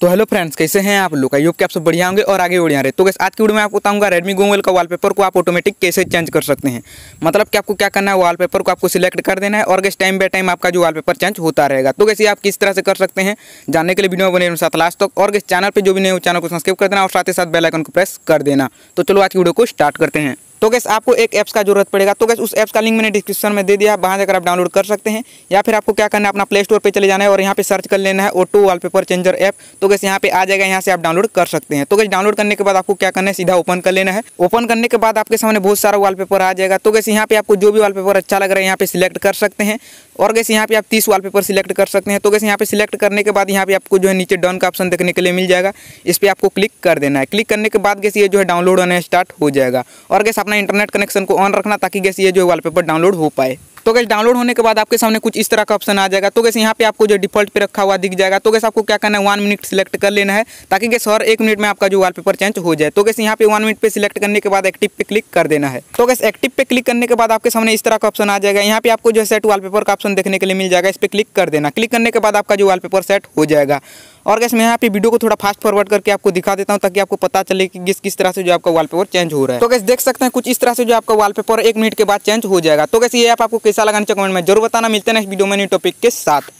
तो hello friends कैसे हैं आप लोग योग के आप सब बढ़िया होंगे और आगे बढ़िया रहे तो कैसे आज की वीडियो में आपको बताऊंगा रेडमी गूगल का वॉलपेपर को आप ऑटोमेटिक कैसे चेंज कर सकते हैं मतलब कि आपको क्या करना है वॉलपेपर को आपको सिलेक्ट कर देना है और गैस टाइम बाय टाइम आपका जो वॉलपेपर चेंज होता रहेगा तो कैसे आप किस तरह से कर सकते हैं जानने के लिए वीडियो बने साथ लास्ट तक और गैस चैनल पर जो भी नहीं हो चैनल को सब्सक्राइब कर देना और साथ ही साथ बेलाइकन को प्रेस कर देना तो चलो आज की वीडियो को स्टार्ट करते हैं तो गैस आपको एक ऐप्स का जरूरत पड़ेगा तो गैस उस ऐप्स का लिंक मैंने डिस्क्रिप्शन में दे दिया वहाँ जाकर आप डाउनलोड कर सकते हैं या फिर आपको क्या करना है अपना प्ले स्टोर पर चले जाना है और यहाँ पे सर्च कर लेना है ओटो वॉलपेपर चेंजर ऐप तो गैस यहाँ पे आ जाएगा यहाँ से आप डाउनलोड कर सकते हैं तो गैस डाउनलोड करने के बाद आपको क्या करना है सीधा ओपन कर लेना है ओपन करने के बाद आपके सामने बहुत सारा वाल आ जाएगा तो गैस यहाँ पे आपको जो भी वाल अच्छा लग रहा है यहाँ पे सिलेक्ट कर सकते हैं और गैस यहाँ पे आप तीस वाल सिलेक्ट कर सकते हैं तो गैस यहाँ पे सिलेक्ट करने के बाद यहाँ पे आपको जो है नीचे डन का ऑप्शन देखने के लिए मिल जाएगा इस पर आपको क्लिक कर देना है क्लिक करने के बाद गैस ये जो है डाउनलोड होना स्टार्ट हो जाएगा और गैस अपना अपना इंटरनेट कनेक्शन को ऑन रखना ताकि गैस ये जो वॉलपेपर डाउनलोड हो पाए तो गैस डाउनलोड होने के बाद आपके सामने कुछ इस तरह का ऑप्शन आ जाएगा तो गैस यहाँ पे आपको जो डिफॉल्ट पे रखा हुआ दिख जाएगा तो गैस आपको क्या करना है वन मिनट सिलेक्ट कर लेना है ताकि गैस हर एक मिनट में आपका जो वॉलपेपर चेंज हो जाए तो गैस यहाँ पे वन मिनट पे सिलेक्ट करने के बाद एक्टिव पे क्लिक कर देना है तो गैस एक्टिव पे क्लिक करने के बाद आपके सामने इस तरह का ऑप्शन आ जाएगा यहाँ पे आपको जो सेट वाल का ऑप्शन देखने के लिए मिल जाएगा इस पर क्लिक कर देना क्लिक करने के बाद आपका जो वाल सेट हो जाएगा और गैस मैं यहाँ पे वीडियो को थोड़ा फास्ट फॉरवर्ड करके आपको दिखा देता हूँ ताकि आपको पता चले कि किस किस तरह से जो आपका वॉलपेपर चेंज हो रहा है तो गैस देख सकते हैं कुछ इस तरह से जो आपका वॉलपेपर एक मिनट के बाद चेंज हो जाएगा तो गैस ये आप आपको कैसा लगाना चाहिए कमेंट में जरूर बताना मिलते हैं इस वीडियो में न्यू टॉपिक के साथ